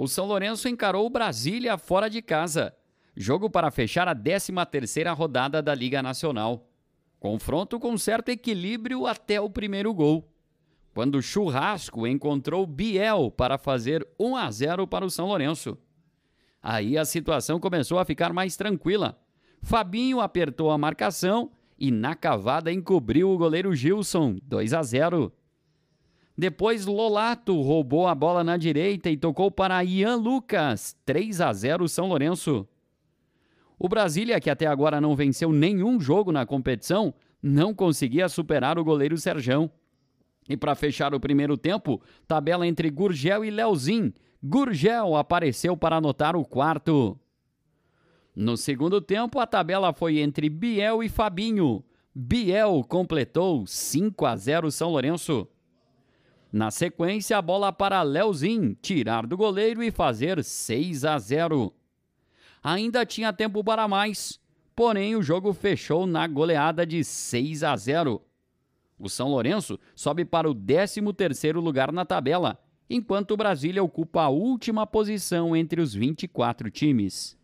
o São Lourenço encarou o Brasília fora de casa, jogo para fechar a 13ª rodada da Liga Nacional. Confronto com certo equilíbrio até o primeiro gol, quando Churrasco encontrou Biel para fazer 1 a 0 para o São Lourenço. Aí a situação começou a ficar mais tranquila. Fabinho apertou a marcação e na cavada encobriu o goleiro Gilson, 2 a 0. Depois, Lolato roubou a bola na direita e tocou para Ian Lucas. 3 a 0 São Lourenço. O Brasília, que até agora não venceu nenhum jogo na competição, não conseguia superar o goleiro Serjão. E para fechar o primeiro tempo, tabela entre Gurgel e Leozin. Gurgel apareceu para anotar o quarto. No segundo tempo, a tabela foi entre Biel e Fabinho. Biel completou 5 a 0 São Lourenço. Na sequência, a bola para Leozin tirar do goleiro e fazer 6 a 0. Ainda tinha tempo para mais, porém o jogo fechou na goleada de 6 a 0. O São Lourenço sobe para o 13º lugar na tabela, enquanto o Brasília ocupa a última posição entre os 24 times.